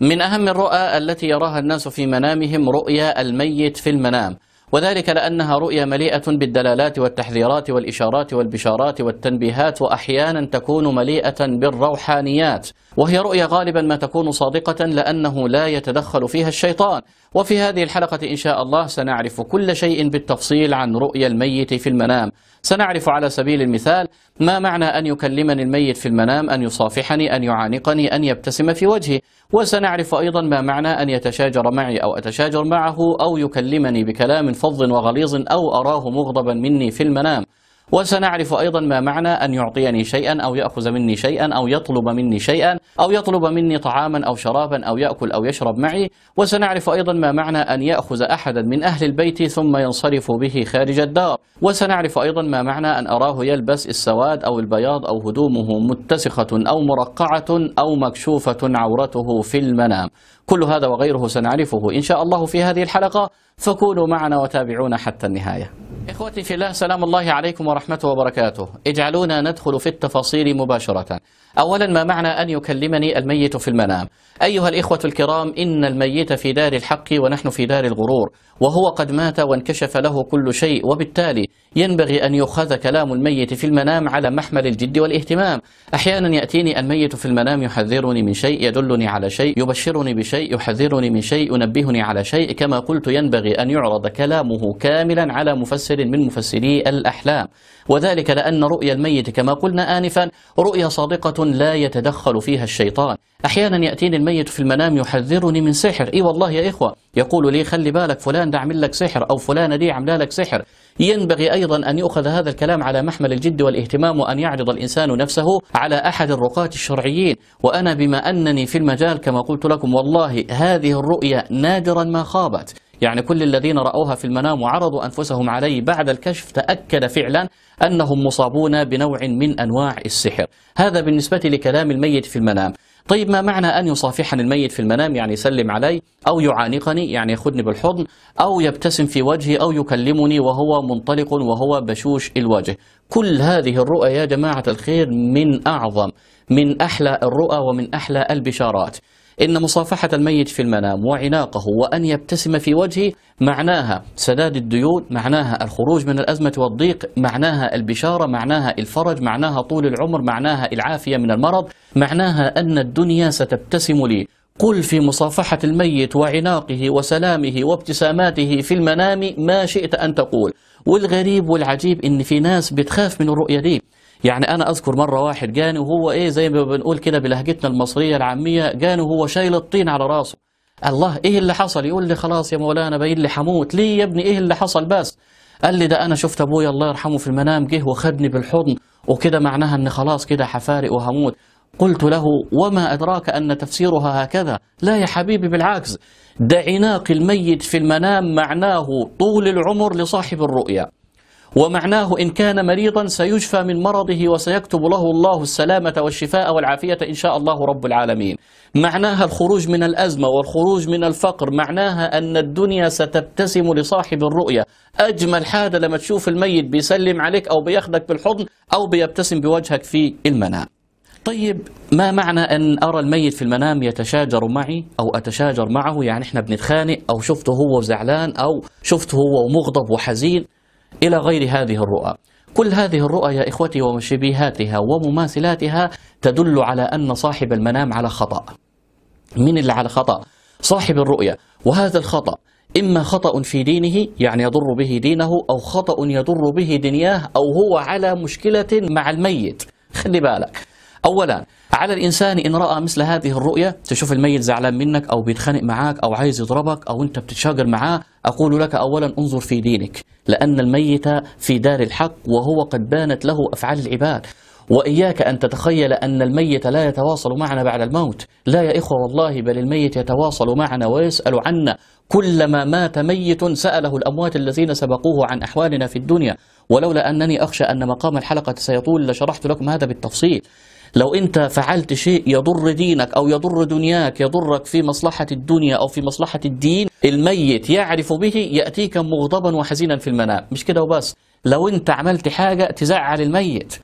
من أهم الرؤى التي يراها الناس في منامهم رؤيا الميت في المنام وذلك لأنها رؤيا مليئة بالدلالات والتحذيرات والإشارات والبشارات والتنبيهات وأحيانا تكون مليئة بالروحانيات وهي رؤيا غالبا ما تكون صادقة لأنه لا يتدخل فيها الشيطان وفي هذه الحلقة إن شاء الله سنعرف كل شيء بالتفصيل عن رؤيا الميت في المنام سنعرف على سبيل المثال ما معنى أن يكلمني الميت في المنام أن يصافحني أن يعانقني أن يبتسم في وجهي وسنعرف أيضا ما معنى أن يتشاجر معي أو أتشاجر معه أو يكلمني بكلام فظ وغليظ أو أراه مغضبا مني في المنام وسنعرف أيضا ما معنى أن يعطيني شيئا أو يأخذ مني شيئا أو يطلب مني شيئا أو يطلب مني طعاما أو شرابا أو يأكل أو يشرب معي وسنعرف أيضا ما معنى أن يأخذ أحدا من أهل البيت ثم ينصرف به خارج الدار وسنعرف أيضا ما معنى أن أراه يلبس السواد أو البياض أو هدومه متسخة أو مرقعة أو مكشوفة عورته في المنام كل هذا وغيره سنعرفه إن شاء الله في هذه الحلقة فكونوا معنا وتابعونا حتى النهاية إخوتي في الله سلام الله عليكم ورحمته وبركاته اجعلونا ندخل في التفاصيل مباشرة أولا ما معنى أن يكلمني الميت في المنام أيها الإخوة الكرام إن الميت في دار الحق ونحن في دار الغرور وهو قد مات وانكشف له كل شيء وبالتالي ينبغي أن يؤخذ كلام الميت في المنام على محمل الجد والاهتمام أحيانا يأتيني الميت في المنام يحذرني من شيء يدلني على شيء يبشرني بشيء يحذرني من شيء ينبهني على شيء كما قلت ينبغي أن يعرض كلامه كاملا على مفسر من مفسري الأحلام وذلك لأن رؤيا الميت كما قلنا آنفا رؤيا صادقة لا يتدخل فيها الشيطان أحيانا يأتيني الميت في المنام يحذرني من سحر إي والله يا إخوة يقول لي خلي بالك فلان ده عامل لك سحر أو فلانة دي عامله لك سحر ينبغي أيضا أن يؤخذ هذا الكلام على محمل الجد والاهتمام وأن يعرض الإنسان نفسه على أحد الرقاة الشرعيين وأنا بما أنني في المجال كما قلت لكم والله هذه الرؤية نادرا ما خابت يعني كل الذين رأوها في المنام وعرضوا أنفسهم عليه بعد الكشف تأكد فعلا أنهم مصابون بنوع من أنواع السحر هذا بالنسبة لكلام الميت في المنام طيب ما معنى أن يصافحني الميت في المنام يعني يسلم علي أو يعانقني يعني ياخذني بالحضن أو يبتسم في وجهي أو يكلمني وهو منطلق وهو بشوش الوجه كل هذه الرؤى يا جماعة الخير من أعظم من أحلى الرؤى ومن أحلى البشارات إن مصافحة الميت في المنام وعناقه وأن يبتسم في وجهه معناها سداد الديون معناها الخروج من الأزمة والضيق معناها البشارة معناها الفرج معناها طول العمر معناها العافية من المرض معناها أن الدنيا ستبتسم لي قل في مصافحة الميت وعناقه وسلامه وابتساماته في المنام ما شئت أن تقول والغريب والعجيب ان في ناس بتخاف من الرؤيه دي يعني انا اذكر مره واحد جاني وهو ايه زي ما بنقول كده بلهجتنا المصريه العاميه جاني وهو شايل الطين على راسه الله ايه اللي حصل يقول لي خلاص يا مولانا باين لي حموت ليه يا ابني ايه اللي حصل بس قال لي ده انا شفت ابويا الله يرحمه في المنام جه وخدني بالحضن وكده معناها ان خلاص كده حفارق وهموت قلت له وما أدراك أن تفسيرها هكذا لا يا حبيبي بالعكس ده عناق الميت في المنام معناه طول العمر لصاحب الرؤيا ومعناه إن كان مريضا سيشفى من مرضه وسيكتب له الله السلامة والشفاء والعافية إن شاء الله رب العالمين معناها الخروج من الأزمة والخروج من الفقر معناها أن الدنيا ستبتسم لصاحب الرؤية أجمل حاجة لما تشوف الميت بيسلم عليك أو بيأخذك بالحضن أو بيبتسم بوجهك في المنام طيب ما معنى أن أرى الميت في المنام يتشاجر معي أو أتشاجر معه يعني إحنا بنتخانق أو شفته هو زعلان أو شفته هو مغضب وحزين إلى غير هذه الرؤى كل هذه الرؤى يا إخوتي ومشبيهاتها ومماثلاتها تدل على أن صاحب المنام على خطأ من اللي على خطأ؟ صاحب الرؤية وهذا الخطأ إما خطأ في دينه يعني يضر به دينه أو خطأ يضر به دنياه أو هو على مشكلة مع الميت خلي بالك أولا على الإنسان إن رأى مثل هذه الرؤية تشوف الميت زعلان منك أو بيتخانق معاك أو عايز يضربك أو أنت بتتشاجر معاه أقول لك أولا انظر في دينك لأن الميت في دار الحق وهو قد بانت له أفعال العباد وإياك أن تتخيل أن الميت لا يتواصل معنا بعد الموت لا يا إخوة والله بل الميت يتواصل معنا ويسأل عنا كلما مات ميت سأله الأموات الذين سبقوه عن أحوالنا في الدنيا ولولا أنني أخشى أن مقام الحلقة سيطول لشرحت لكم هذا بالتفصيل لو أنت فعلت شيء يضر دينك أو يضر دنياك يضرك في مصلحة الدنيا أو في مصلحة الدين الميت يعرف به يأتيك مغضبا وحزينا في المنام مش كده وبس لو أنت عملت حاجة تزعل الميت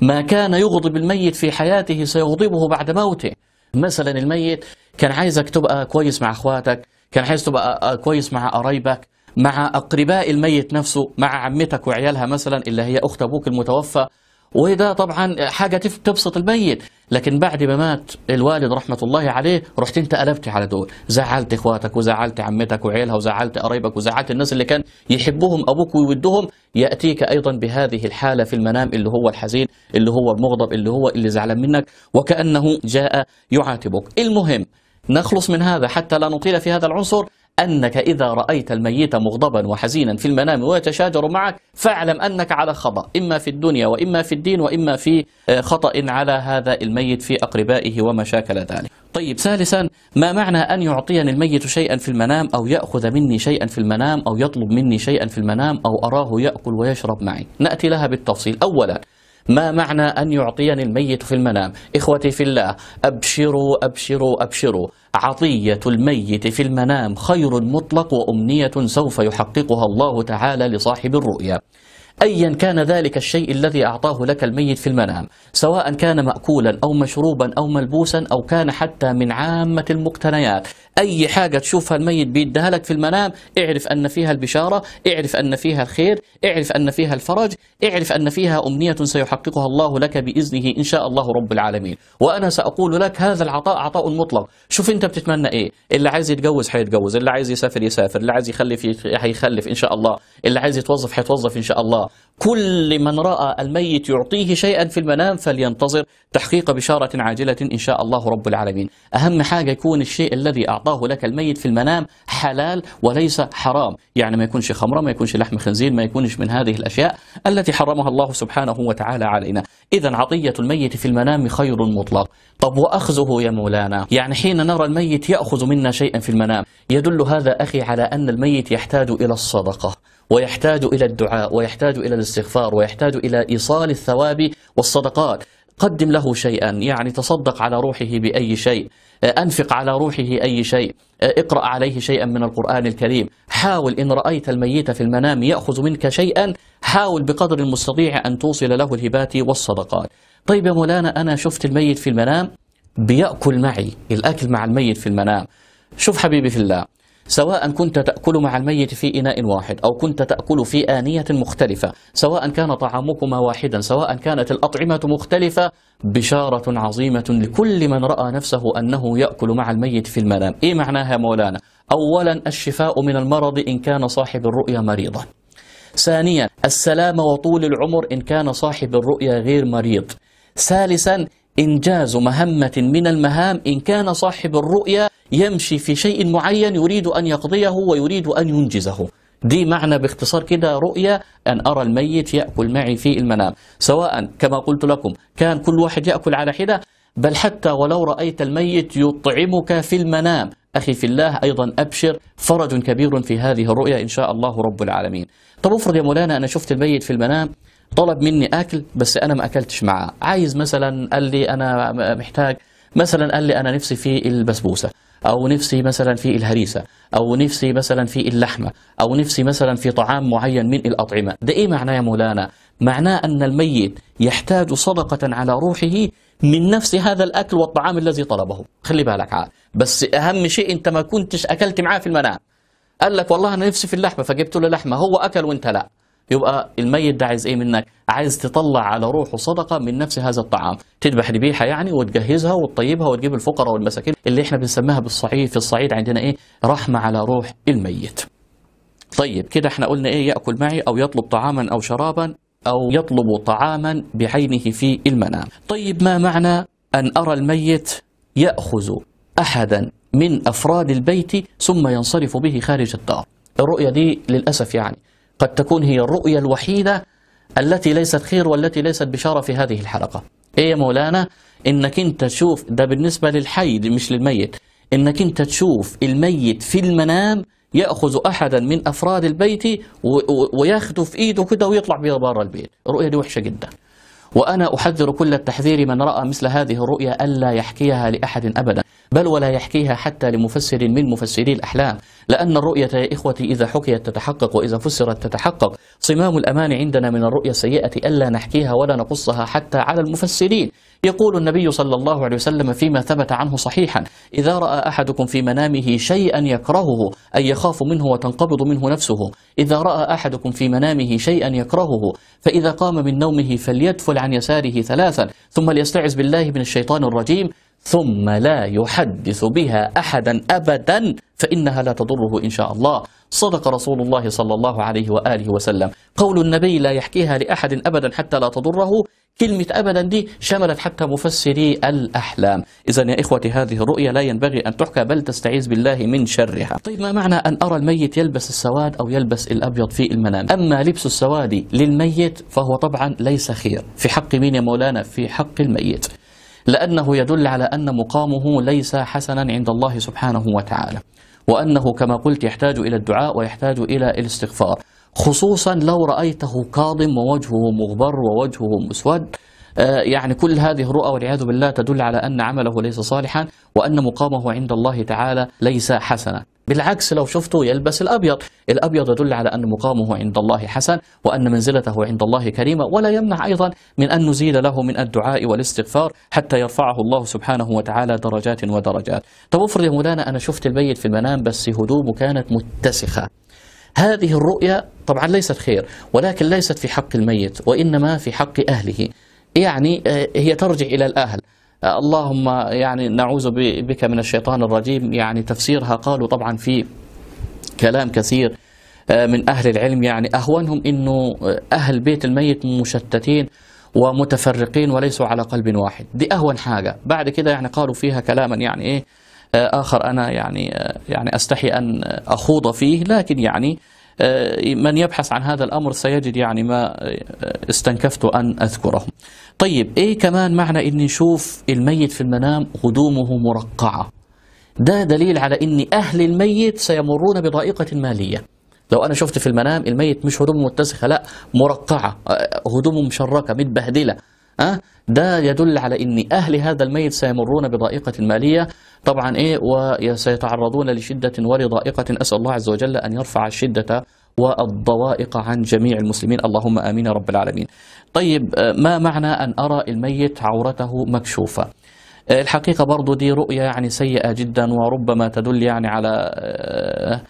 ما كان يغضب الميت في حياته سيغضبه بعد موته مثلا الميت كان عايزك تبقى كويس مع اخواتك كان عايز تبقى كويس مع قرايبك مع اقرباء الميت نفسه مع عمتك وعيالها مثلا اللي هي اخت ابوك المتوفى وده طبعا حاجة تبسط الميت لكن بعد ما مات الوالد رحمة الله عليه رحت انت قلبت على دول زعلت اخواتك وزعلت عمتك وعيلها وزعلت قرايبك وزعلت الناس اللي كان يحبهم ابوك ويودهم يأتيك ايضا بهذه الحالة في المنام اللي هو الحزين اللي هو المغضب اللي هو اللي زعلان منك وكأنه جاء يعاتبك المهم نخلص من هذا حتى لا نطيل في هذا العنصر أنك إذا رأيت الميت مغضبا وحزينا في المنام ويتشاجر معك فاعلم أنك على خطأ إما في الدنيا وإما في الدين وإما في آه، خطأ على هذا الميت في أقربائه وما شاكل ذلك طيب ثالثا ما معنى أن يعطيني الميت شيئا في المنام أو يأخذ مني شيئا في المنام أو يطلب مني شيئا في المنام أو أراه يأكل ويشرب معي نأتي لها بالتفصيل أولا ما معنى أن يعطيني الميت في المنام إخوتي في الله أبشروا أبشروا أبشروا عطية الميت في المنام خير مطلق وأمنية سوف يحققها الله تعالى لصاحب الرؤيا أيا كان ذلك الشيء الذي أعطاه لك الميت في المنام سواء كان مأكولا أو مشروبا أو ملبوسا أو كان حتى من عامة المقتنيات أي حاجة تشوفها الميت بيدها لك في المنام اعرف أن فيها البشارة اعرف أن فيها الخير اعرف أن فيها الفرج اعرف أن فيها أمنية سيحققها الله لك بإذنه إن شاء الله رب العالمين وأنا سأقول لك هذا العطاء عطاء مطلق شوف أنت بتتمنى إيه اللي عايز يتجوز هيتجوز اللي عايز يسافر يسافر اللي عايز يخلف هيخلف إن شاء الله اللي عايز يتوظف هيتوظف إن شاء الله كل من رأى الميت يعطيه شيئا في المنام فلينتظر تحقيق بشارة عاجلة إن شاء الله رب العالمين أهم حاجة يكون الشيء الذي أعطاه لك الميت في المنام حلال وليس حرام يعني ما يكونش خمرة ما يكونش لحم خنزير ما يكونش من هذه الأشياء التي حرمها الله سبحانه وتعالى علينا إذا عطية الميت في المنام خير مطلق طب وأخذه يا مولانا يعني حين نرى الميت يأخذ منا شيئا في المنام يدل هذا أخي على أن الميت يحتاج إلى الصدقة ويحتاج إلى الدعاء ويحتاج إلى الاستغفار ويحتاج إلى إيصال الثواب والصدقات قدم له شيئا يعني تصدق على روحه بأي شيء آه، أنفق على روحه أي شيء آه، اقرأ عليه شيئا من القرآن الكريم حاول إن رأيت الميت في المنام يأخذ منك شيئا حاول بقدر المستطيع أن توصل له الهبات والصدقات طيب يا مولانا أنا شفت الميت في المنام بيأكل معي الأكل مع الميت في المنام شوف حبيبي في الله سواء كنت تأكل مع الميت في إناء واحد أو كنت تأكل في آنية مختلفة سواء كان طعامكما واحدا سواء كانت الأطعمة مختلفة بشارة عظيمة لكل من رأى نفسه أنه يأكل مع الميت في المنام إيه معناها مولانا؟ أولا الشفاء من المرض إن كان صاحب الرؤيا مريضا ثانيا السلام وطول العمر إن كان صاحب الرؤيا غير مريض ثالثا إنجاز مهمة من المهام إن كان صاحب الرؤيا يمشي في شيء معين يريد أن يقضيه ويريد أن ينجزه دي معنى باختصار كده رؤية أن أرى الميت يأكل معي في المنام سواء كما قلت لكم كان كل واحد يأكل على حدة بل حتى ولو رأيت الميت يطعمك في المنام أخي في الله أيضا أبشر فرج كبير في هذه الرؤية إن شاء الله رب العالمين طب افرض يا مولانا أنا شفت الميت في المنام طلب مني أكل بس أنا ما أكلتش معاه عايز مثلا قال لي أنا محتاج مثلا قال لي أنا نفسي في البسبوسة أو نفسي مثلا في الهريسة أو نفسي مثلا في اللحمة أو نفسي مثلا في طعام معين من الأطعمة ده إيه معناه يا مولانا؟ معناه أن الميت يحتاج صدقة على روحه من نفس هذا الأكل والطعام الذي طلبه خلي بالك عاد بس أهم شيء أنت ما كنتش أكلت معاه في المنام قال لك والله أنا نفسي في اللحمة فجبت له لحمة هو أكل وأنت لا يبقى الميت ده عايز ايه منك عايز تطلع على روحه صدقه من نفس هذا الطعام تذبح ذبيحه يعني وتجهزها وتطيبها وتجيب الفقراء والمساكين اللي احنا بنسميها بالصعيد في الصعيد عندنا ايه رحمه على روح الميت طيب كده احنا قلنا ايه ياكل معي او يطلب طعاما او شرابا او يطلب طعاما بعينه في المنام طيب ما معنى ان ارى الميت ياخذ احدا من افراد البيت ثم ينصرف به خارج الدار الرؤية دي للأسف يعني قد تكون هي الرؤية الوحيدة التي ليست خير والتي ليست بشارة في هذه الحلقة ايه يا مولانا انك انت تشوف ده بالنسبة للحي مش للميت انك انت تشوف الميت في المنام ياخذ احدا من افراد البيت وياخذه في ايده كده ويطلع بيه بره البيت الرؤيه دي وحشه جدا وانا احذر كل التحذير من راى مثل هذه الرؤيا الا يحكيها لاحد ابدا بل ولا يحكيها حتى لمفسر من مفسري الأحلام لأن الرؤية يا إخوتي إذا حكيت تتحقق وإذا فسرت تتحقق صمام الأمان عندنا من الرؤية السيئة ألا نحكيها ولا نقصها حتى على المفسرين يقول النبي صلى الله عليه وسلم فيما ثبت عنه صحيحا إذا رأى أحدكم في منامه شيئا يكرهه أي يخاف منه وتنقبض منه نفسه إذا رأى أحدكم في منامه شيئا يكرهه فإذا قام من نومه فليدفل عن يساره ثلاثا ثم ليستعذ بالله من الشيطان الرجيم ثم لا يحدث بها أحدا أبدا فإنها لا تضره إن شاء الله صدق رسول الله صلى الله عليه وآله وسلم قول النبي لا يحكيها لأحد أبدا حتى لا تضره كلمة أبدا دي شملت حتى مفسري الأحلام إذا يا إخوتي هذه الرؤية لا ينبغي أن تحكى بل تستعيذ بالله من شرها طيب ما معنى أن أرى الميت يلبس السواد أو يلبس الأبيض في المنام أما لبس السواد للميت فهو طبعا ليس خير في حق مين يا مولانا في حق الميت لأنه يدل على أن مقامه ليس حسنا عند الله سبحانه وتعالى وأنه كما قلت يحتاج إلى الدعاء ويحتاج إلى الاستغفار خصوصا لو رأيته كاظم ووجهه مغبر ووجهه مسود آه، يعني كل هذه الرؤى والعياذ بالله تدل على أن عمله ليس صالحا وأن مقامه عند الله تعالى ليس حسنا بالعكس لو شفته يلبس الأبيض الأبيض يدل على أن مقامه عند الله حسن وأن منزلته عند الله كريمة ولا يمنع أيضا من أن نزيل له من الدعاء والاستغفار حتى يرفعه الله سبحانه وتعالى درجات ودرجات طب افرض يا مولانا أنا شفت البيت في المنام بس هدومه كانت متسخة هذه الرؤيا طبعا ليست خير ولكن ليست في حق الميت وإنما في حق أهله يعني آه، هي ترجع إلى الأهل اللهم يعني نعوذ بك من الشيطان الرجيم يعني تفسيرها قالوا طبعا في كلام كثير آه، من أهل العلم يعني أهونهم أنه أهل بيت الميت مشتتين ومتفرقين وليسوا على قلب واحد دي أهون حاجة بعد كده يعني قالوا فيها كلاما يعني إيه آه، آخر أنا يعني آه، يعني أستحي أن أخوض فيه لكن يعني آه، من يبحث عن هذا الأمر سيجد يعني ما آه، استنكفت أن أذكره طيب إيه كمان معنى أن نشوف الميت في المنام قدومه مرقعة ده دليل على أن أهل الميت سيمرون بضائقة مالية لو أنا شفت في المنام الميت مش هدومه متسخة لا مرقعة آه، هدومه مشركة متبهدلة أه؟ ده يدل على ان اهل هذا الميت سيمرون بضائقه ماليه طبعا ايه وسيتعرضون لشده ولضائقه اسال الله عز وجل ان يرفع الشده والضوائق عن جميع المسلمين اللهم امين رب العالمين. طيب ما معنى ان ارى الميت عورته مكشوفه؟ الحقيقه برضو دي رؤيه يعني سيئه جدا وربما تدل يعني على آه،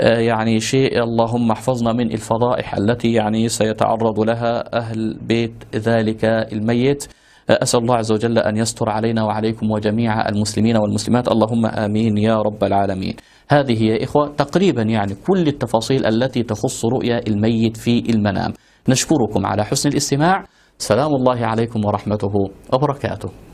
آه، يعني شيء اللهم احفظنا من الفضائح التي يعني سيتعرض لها أهل بيت ذلك الميت آه، أسأل الله عز وجل أن يستر علينا وعليكم وجميع المسلمين والمسلمات اللهم آمين يا رب العالمين هذه يا إخوة تقريبا يعني كل التفاصيل التي تخص رؤيا الميت في المنام نشكركم على حسن الاستماع سلام الله عليكم ورحمته وبركاته